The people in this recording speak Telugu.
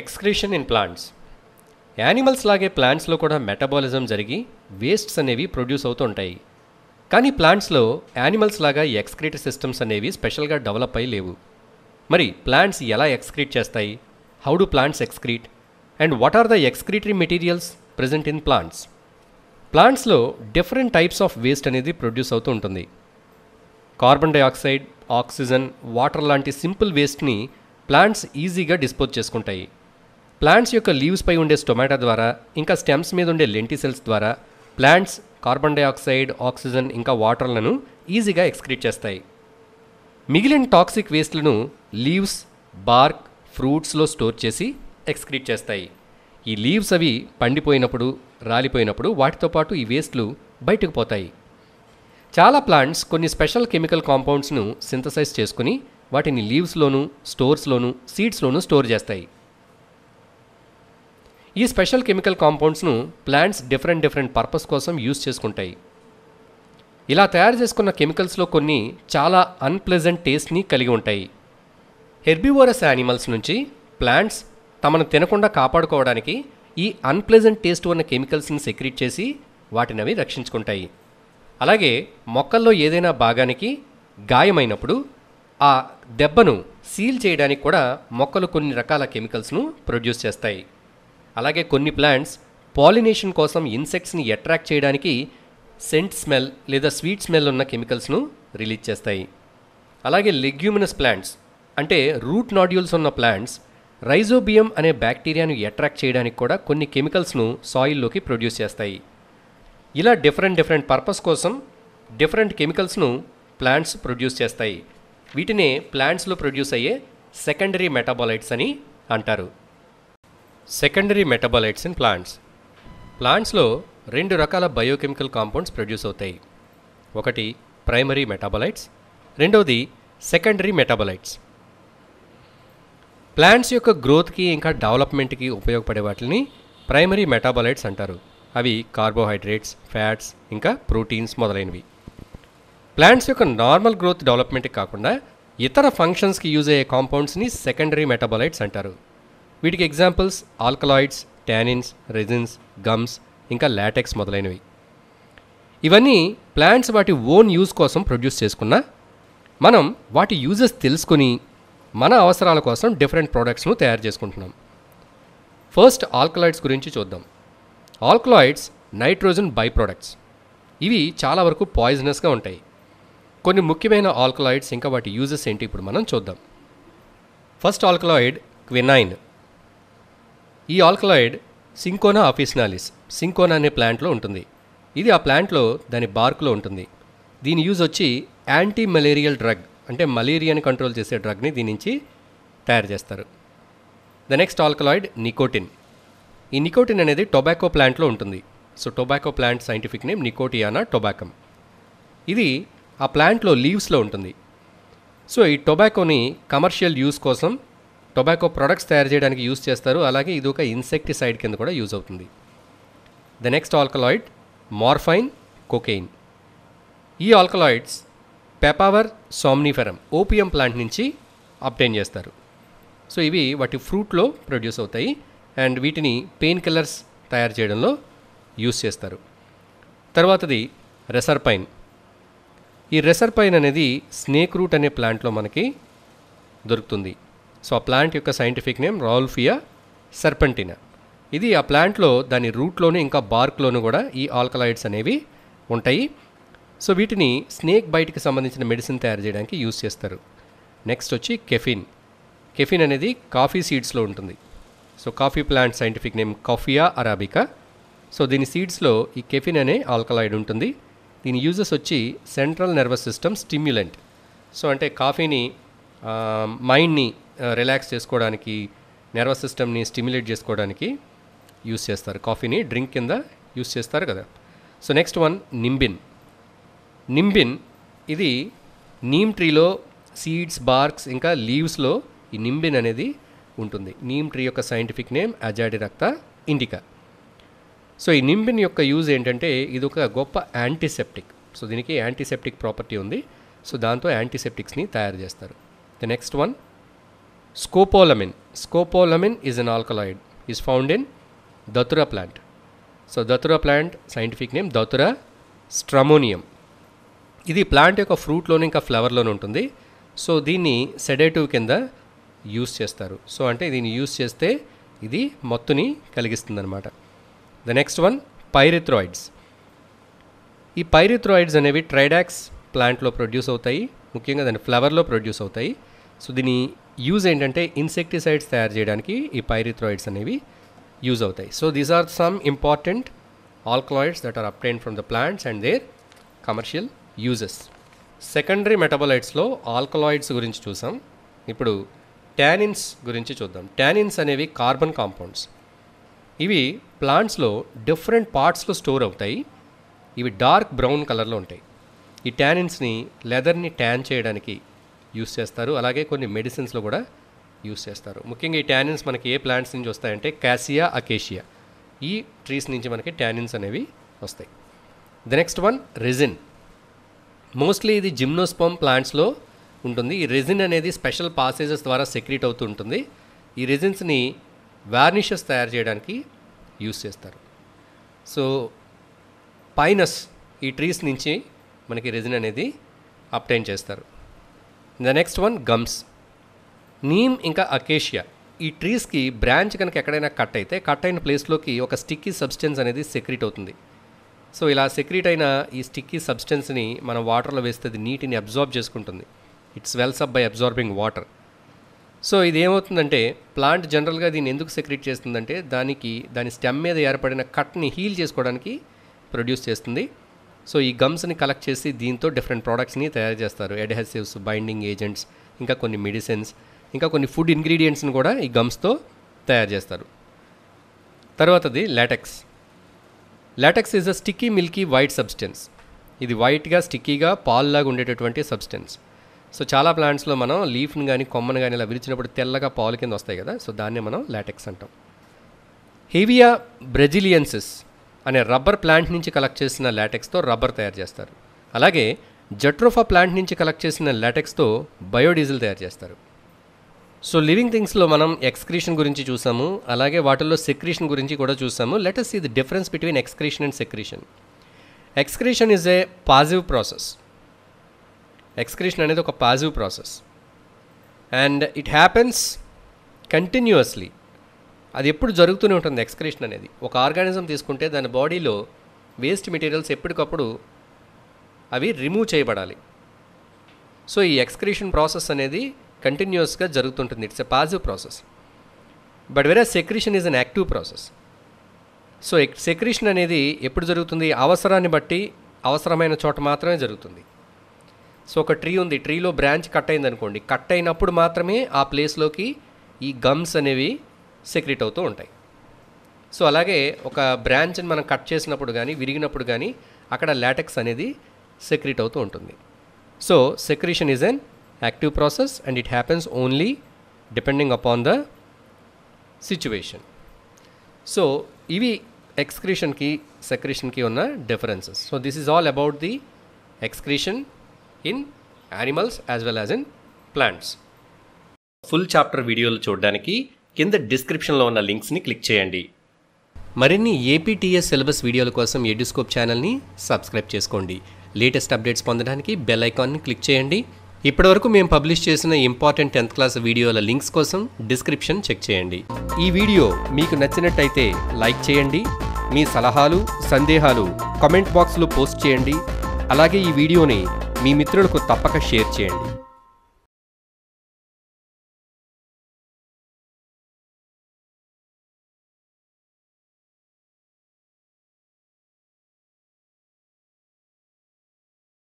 ఎక్స్క్రీషన్ ఇన్ ప్లాంట్స్ యానిమల్స్ లాగే ప్లాంట్స్లో కూడా మెటబాలిజం జరిగి వేస్ట్స్ అనేవి ప్రొడ్యూస్ అవుతుంటాయి కానీ ప్లాంట్స్లో యానిమల్స్ లాగా ఎక్స్క్రీట్ సిస్టమ్స్ అనేవి స్పెషల్గా డెవలప్ అయ్యి లేవు మరి ప్లాంట్స్ ఎలా ఎక్స్క్రీట్ చేస్తాయి how do plants excrete and what are the excretory materials present in plants ప్లాంట్స్లో డిఫరెంట్ టైప్స్ ఆఫ్ వేస్ట్ అనేది ప్రొడ్యూస్ అవుతూ ఉంటుంది కార్బన్ డైఆక్సైడ్ ఆక్సిజన్ వాటర్ లాంటి సింపుల్ వేస్ట్ని ప్లాంట్స్ ఈజీగా డిస్పోజ్ చేసుకుంటాయి ప్లాంట్స్ యొక్క లీవ్స్ పై ఉండే స్టొమాటా ద్వారా ఇంకా స్టెమ్స్ మీద ఉండే లెంటిసెల్స్ ద్వారా ప్లాంట్స్ కార్బన్ డైఆక్సైడ్ ఆక్సిజన్ ఇంకా వాటర్లను ఈజీగా ఎక్స్క్రీట్ చేస్తాయి మిగిలిన టాక్సిక్ వేస్ట్లను లీవ్స్ బార్క్ ఫ్రూట్స్లో స్టోర్ చేసి ఎక్స్క్రీట్ చేస్తాయి ఈ లీవ్స్ అవి పండిపోయినప్పుడు రాలిపోయినప్పుడు వాటితో పాటు ఈ వేస్ట్లు బయటకు పోతాయి చాలా ప్లాంట్స్ కొన్ని స్పెషల్ కెమికల్ కాంపౌండ్స్ను సింథసైజ్ చేసుకుని వాటిని లీవ్స్లోనూ స్టోర్స్లోనూ సీడ్స్లోనూ స్టోర్ చేస్తాయి ఈ స్పెషల్ కెమికల్ కాంపౌండ్స్ను ప్లాంట్స్ డిఫరెంట్ డిఫరెంట్ పర్పస్ కోసం యూజ్ చేసుకుంటాయి ఇలా తయారు చేసుకున్న కెమికల్స్లో కొన్ని చాలా అన్ప్లెజెంట్ టేస్ట్ని కలిగి ఉంటాయి హెర్బివోరస్ యానిమల్స్ నుంచి ప్లాంట్స్ తమను తినకుండా కాపాడుకోవడానికి ఈ అన్ప్లెజెంట్ టేస్ట్ ఉన్న కెమికల్స్ని సెక్రీట్ చేసి వాటినవి రక్షించుకుంటాయి అలాగే మొక్కల్లో ఏదైనా భాగానికి గాయమైనప్పుడు ఆ దెబ్బను సీల్ చేయడానికి కూడా మొక్కలు కొన్ని రకాల కెమికల్స్ను ప్రొడ్యూస్ చేస్తాయి అలాగే కొన్ని ప్లాంట్స్ పాలినేషన్ కోసం ఇన్సెక్ట్స్ని అట్రాక్ట్ చేయడానికి సెంట్ స్మెల్ లేదా స్వీట్ స్మెల్ ఉన్న కెమికల్స్ను రిలీజ్ చేస్తాయి అలాగే లెగ్యూమినస్ ప్లాంట్స్ అంటే రూట్ నాడ్యూల్స్ ఉన్న ప్లాంట్స్ రైజోబియం అనే బ్యాక్టీరియాను అట్రాక్ట్ చేయడానికి కూడా కొన్ని కెమికల్స్ను సాయిల్లోకి ప్రొడ్యూస్ చేస్తాయి ఇలా డిఫరెంట్ డిఫరెంట్ పర్పస్ కోసం డిఫరెంట్ కెమికల్స్ను ప్లాంట్స్ ప్రొడ్యూస్ చేస్తాయి వీటినే ప్లాంట్స్లో ప్రొడ్యూస్ అయ్యే సెకండరీ మెటాబాలైట్స్ అని అంటారు సెకండరీ మెటబాలైట్స్ ఇన్ ప్లాంట్స్ ప్లాంట్స్లో రెండు రకాల బయోకెమికల్ కాంపౌండ్స్ ప్రొడ్యూస్ అవుతాయి ఒకటి ప్రైమరీ మెటాబలైట్స్ రెండవది సెకండరీ మెటాబలైట్స్ ప్లాంట్స్ యొక్క గ్రోత్కి ఇంకా డెవలప్మెంట్కి ఉపయోగపడే వాటిని ప్రైమరీ మెటాబలైట్స్ అంటారు అవి కార్బోహైడ్రేట్స్ ఫ్యాట్స్ ఇంకా ప్రోటీన్స్ మొదలైనవి ప్లాంట్స్ యొక్క నార్మల్ గ్రోత్ డెవలప్మెంట్కి కాకుండా ఇతర ఫంక్షన్స్కి యూజ్ అయ్యే కాంపౌండ్స్ని సెకండరీ మెటాబలైట్స్ అంటారు వీటికి examples alkaloids tannins resins gums ఇంకా లాటెక్స్ మొదలైనవి ఇవన్నీ ప్లాంట్స్ వాటి ఓన్ యూజ్ కోసం ప్రొడ్యూస్ చేసుకున్నా మనం వాటి యూజెస్ తెలుసుకుని మన అవసరాల కోసం డిఫరెంట్ ప్రోడక్ట్స్ను తయారు చేసుకుంటున్నాం ఫస్ట్ ఆల్కలాయిడ్స్ గురించి చూద్దాం ఆల్కలాయిడ్స్ నైట్రోజన్ బై ప్రోడక్ట్స్ ఇవి చాలా వరకు పాయిజనస్గా ఉంటాయి కొన్ని ముఖ్యమైన ఆల్కలాయిడ్స్ ఇంకా వాటి యూజెస్ ఏంటి ఇప్పుడు మనం చూద్దాం ఫస్ట్ ఆల్కలాయిడ్ క్వినైన్ ఈ ఆల్కలాయిడ్ సింకోనా ఆఫీస్నాలిస్ సింకోనా అనే ప్లాంట్లో ఉంటుంది ఇది ఆ ప్లాంట్లో దాని బార్క్లో ఉంటుంది దీని యూజ్ వచ్చి యాంటీ మలేరియల్ డ్రగ్ అంటే మలేరియాని కంట్రోల్ చేసే డ్రగ్ని దీని నుంచి తయారు చేస్తారు ద నెక్స్ట్ ఆల్కలాయిడ్ నికోటిన్ ఈ నికోటిన్ అనేది టొబాకో ప్లాంట్లో ఉంటుంది so tobacco plant scientific name nicotiana tabacum ఇది ఆ ప్లాంట్లో లీవ్స్లో ఉంటుంది సో ఈ టొబాకోని కమర్షియల్ యూస్ కోసం టొబాకో ప్రొడక్ట్స్ తయారు చేయడానికి యూజ్ చేస్తారు అలాగే ఇది ఒక ఇన్సెక్టిసైడ్ కింద కూడా యూజ్ అవుతుంది the next alkaloid morphine cocaine ఈ alkaloids papaver somniferum opium plant నుంచి అప్టైన్ చేస్తారు సో ఇవి వాటి ఫ్రూట్లో ప్రొడ్యూస్ అవుతాయి అండ్ వీటిని పెయిన్ కిల్లర్స్ తయారు చేయడంలో యూస్ చేస్తారు తర్వాతది రెసర్పైన్ ఈ రెసర్పైన్ అనేది స్నేక్ రూట్ అనే ప్లాంట్లో మనకి దొరుకుతుంది సో ఆ ప్లాంట్ యొక్క సైంటిఫిక్ నేమ్ రాల్ఫియా సర్పెంటినా ఇది ఆ ప్లాంట్లో దాని రూట్లోనూ ఇంకా బార్క్లోనూ కూడా ఈ ఆల్కలాయిడ్స్ అనేవి ఉంటాయి సో వీటిని స్నేక్ బయటికి సంబంధించిన మెడిసిన్ తయారు చేయడానికి యూస్ చేస్తారు నెక్స్ట్ వచ్చి కెఫిన్ కెఫిన్ అనేది కాఫీ సీడ్స్లో ఉంటుంది so coffee plant scientific name coffea arabica so దీని సీడ్స్లో ఈ కెఫిన్ అనే ఆల్కలాయిడ్ ఉంటుంది దీని యూజెస్ వచ్చి central nervous system stimulant so అంటే కాఫీని మైండ్ని రిలాక్స్ చేసుకోవడానికి నర్వస్ సిస్టమ్ని స్టిమ్యులేట్ చేసుకోవడానికి యూస్ చేస్తారు కాఫీని డ్రింక్ కింద యూస్ చేస్తారు కదా so next one nimbin nimbin ఇది నీమ్ ట్రీలో సీడ్స్ బార్క్స్ ఇంకా లీవ్స్లో ఈ నింబిన్ అనేది ఉంటుంది నీమ్ ట్రీ యొక్క scientific name azadirachta indica so ఈ నింబిన్ యొక్క యూజ్ ఏంటంటే ఇది ఒక గొప్ప యాంటీసెప్టిక్ సో దీనికి యాంటీసెప్టిక్ ప్రాపర్టీ ఉంది సో దాంతో యాంటీసెప్టిక్స్ని తయారు చేస్తారు the next one scopolamine scopolamine is an alkaloid is found in Datura plant. So Datura plant scientific name Datura stramonium. ఇది ప్లాంట్ యొక్క ఫ్రూట్లోనే ఇంకా ఫ్లవర్లోనే ఉంటుంది సో దీన్ని సెడేటివ్ కింద యూస్ చేస్తారు సో అంటే దీన్ని యూస్ చేస్తే ఇది మత్తుని కలిగిస్తుంది అనమాట ద నెక్స్ట్ వన్ పైరిథ్రాయిడ్స్ ఈ పైరిథ్రాయిడ్స్ అనేవి ట్రైడాక్స్ ప్లాంట్లో ప్రొడ్యూస్ అవుతాయి ముఖ్యంగా దాని ఫ్లవర్లో ప్రొడ్యూస్ అవుతాయి సో దీన్ని యూజ్ ఏంటంటే ఇన్సెక్టిసైడ్స్ తయారు చేయడానికి ఈ పైరిథ్రాయిడ్స్ అనేవి యూజ్ అవుతాయి so these are some important alkaloids that are obtain from the plants and their commercial uses సెకండరీ మెటబలైట్స్లో ఆల్కలాయిడ్స్ గురించి చూసాం ఇప్పుడు ట్యానిన్స్ గురించి చూద్దాం ట్యానిన్స్ అనేవి కార్బన్ కాంపౌండ్స్ ఇవి ప్లాంట్స్లో డిఫరెంట్ పార్ట్స్లో స్టోర్ అవుతాయి ఇవి డార్క్ బ్రౌన్ కలర్లో ఉంటాయి ఈ ట్యానిన్స్ని లెదర్ని ట్యాన్ చేయడానికి యూస్ చేస్తారు అలాగే కొన్ని మెడిసిన్స్లో కూడా యూస్ చేస్తారు ముఖ్యంగా ఈ ట్యానిన్స్ మనకి ఏ ప్లాంట్స్ నుంచి వస్తాయంటే క్యాసియా అకేషియా ఈ ట్రీస్ నుంచి మనకి ట్యానిన్స్ అనేవి వస్తాయి the next one resin mostly ఇది జిమ్నోస్పమ్ ప్లాంట్స్లో ఉంటుంది ఈ రెజిన్ అనేది స్పెషల్ పాసేజెస్ ద్వారా సెక్రీట్ అవుతూ ఉంటుంది ఈ రెజిన్స్ని వార్నిషెస్ తయారు చేయడానికి యూస్ చేస్తారు సో పైనస్ ఈ ట్రీస్ నుంచి మనకి రెజిన్ అనేది అప్టైన్ చేస్తారు the next one gums neem ఇంకా అకేషియా ఈ ట్రీస్కి బ్రాంచ్ కనుక ఎక్కడైనా కట్ అయితే కట్ అయిన ప్లేస్లోకి ఒక స్టిక్కీ సబ్స్టెన్స్ అనేది సెక్రిట్ అవుతుంది సో ఇలా సెక్రిట్ అయిన ఈ స్టిక్కీ సబ్స్టెన్స్ని మనం వాటర్లో వేస్తే నీటిని అబ్జార్బ్ చేసుకుంటుంది it swells up by absorbing water so ఇది ఏమవుతుందంటే ప్లాంట్ జనరల్గా దీన్ని ఎందుకు సెక్రిట్ చేస్తుందంటే దానికి దాని స్టెమ్ మీద ఏర్పడిన కట్ని హీల్ చేసుకోవడానికి ప్రొడ్యూస్ చేస్తుంది సో ఈ గమ్స్ని కలెక్ట్ చేసి దీంతో డిఫరెంట్ ప్రోడక్ట్స్ని తయారు చేస్తారు ఎడ్హెసివ్స్ బైండింగ్ ఏజెంట్స్ ఇంకా కొన్ని మెడిసిన్స్ ఇంకా కొన్ని ఫుడ్ ఇంగ్రీడియంట్స్ని కూడా ఈ గమ్స్తో తయారు చేస్తారు తర్వాతది latex latex is a sticky milky white substance ఇది వైట్గా స్టిక్కీగా లాగా ఉండేటటువంటి సబ్స్టెన్స్ సో చాలా ప్లాంట్స్లో మనం లీఫ్ని కానీ కొమ్మను కానీ ఇలా విరిచినప్పుడు తెల్లగా పాలు కింద వస్తాయి కదా సో దాన్నే మనం లాటెక్స్ అంటాం హెవియా బ్రెజిలియన్సెస్ అనే రబ్బర్ ప్లాంట్ నుంచి కలెక్ట్ చేసిన లాటెక్స్తో రబ్బర్ తయారు చేస్తారు అలాగే జట్రోఫా ప్లాంట్ నుంచి కలెక్ట్ చేసిన లాటెక్స్తో బయోడీజిల్ తయారు చేస్తారు సో లివింగ్ థింగ్స్లో మనం ఎక్స్క్రీషన్ గురించి చూసాము అలాగే వాటిల్లో సెక్రీషన్ గురించి కూడా చూసాము లెటస్ ఈ the difference between excretion and secretion excretion is a positive process excretion అనేది ఒక positive process and it happens continuously అది ఎప్పుడు జరుగుతూనే ఉంటుంది ఎక్స్క్రేషన్ అనేది ఒక ఆర్గానిజం తీసుకుంటే దాని బాడీలో వేస్ట్ మెటీరియల్స్ ఎప్పటికప్పుడు అవి రిమూవ్ చేయబడాలి సో ఈ ఎక్స్క్రేషన్ ప్రాసెస్ అనేది కంటిన్యూస్గా జరుగుతుంటుంది it's a positive process but వేరే secretion is an active process so secretion అనేది ఎప్పుడు జరుగుతుంది అవసరాన్ని బట్టి అవసరమైన చోట మాత్రమే జరుగుతుంది సో ఒక ట్రీ ఉంది ట్రీలో బ్రాంచ్ కట్ అయింది అనుకోండి కట్ అయినప్పుడు మాత్రమే ఆ ప్లేస్లోకి ఈ గమ్స్ అనేవి సెక్రెట్ అవుతూ ఉంటాయి సో అలాగే ఒక బ్రాంచ్ని మనం కట్ చేసినప్పుడు కానీ విరిగినప్పుడు కానీ అక్కడ లాటెక్స్ అనేది సెక్రెట్ అవుతూ ఉంటుంది so secretion is an active process and it happens only depending upon the situation so ఇవి ఎక్స్క్రీషన్కి సెక్రేషన్కి ఉన్న differences so this is all about the excretion in animals as well as in plants full chapter వీడియోలు చూడడానికి కింద డిస్క్రిప్షన్లో ఉన్న లింక్స్ని క్లిక్ చేయండి మరిన్ని ఏపీటీఎస్ సిలబస్ వీడియోల కోసం ఎడ్యూస్కోప్ ఛానల్ని సబ్స్క్రైబ్ చేసుకోండి లేటెస్ట్ అప్డేట్స్ పొందడానికి బెల్ ఐకాన్ని క్లిక్ చేయండి ఇప్పటివరకు మేము పబ్లిష్ చేసిన ఇంపార్టెంట్ టెన్త్ క్లాస్ వీడియోల లింక్స్ కోసం డిస్క్రిప్షన్ చెక్ చేయండి ఈ వీడియో మీకు నచ్చినట్టయితే లైక్ చేయండి మీ సలహాలు సందేహాలు కమెంట్ బాక్స్లో పోస్ట్ చేయండి అలాగే ఈ వీడియోని మీ మిత్రులకు తప్పక షేర్ చేయండి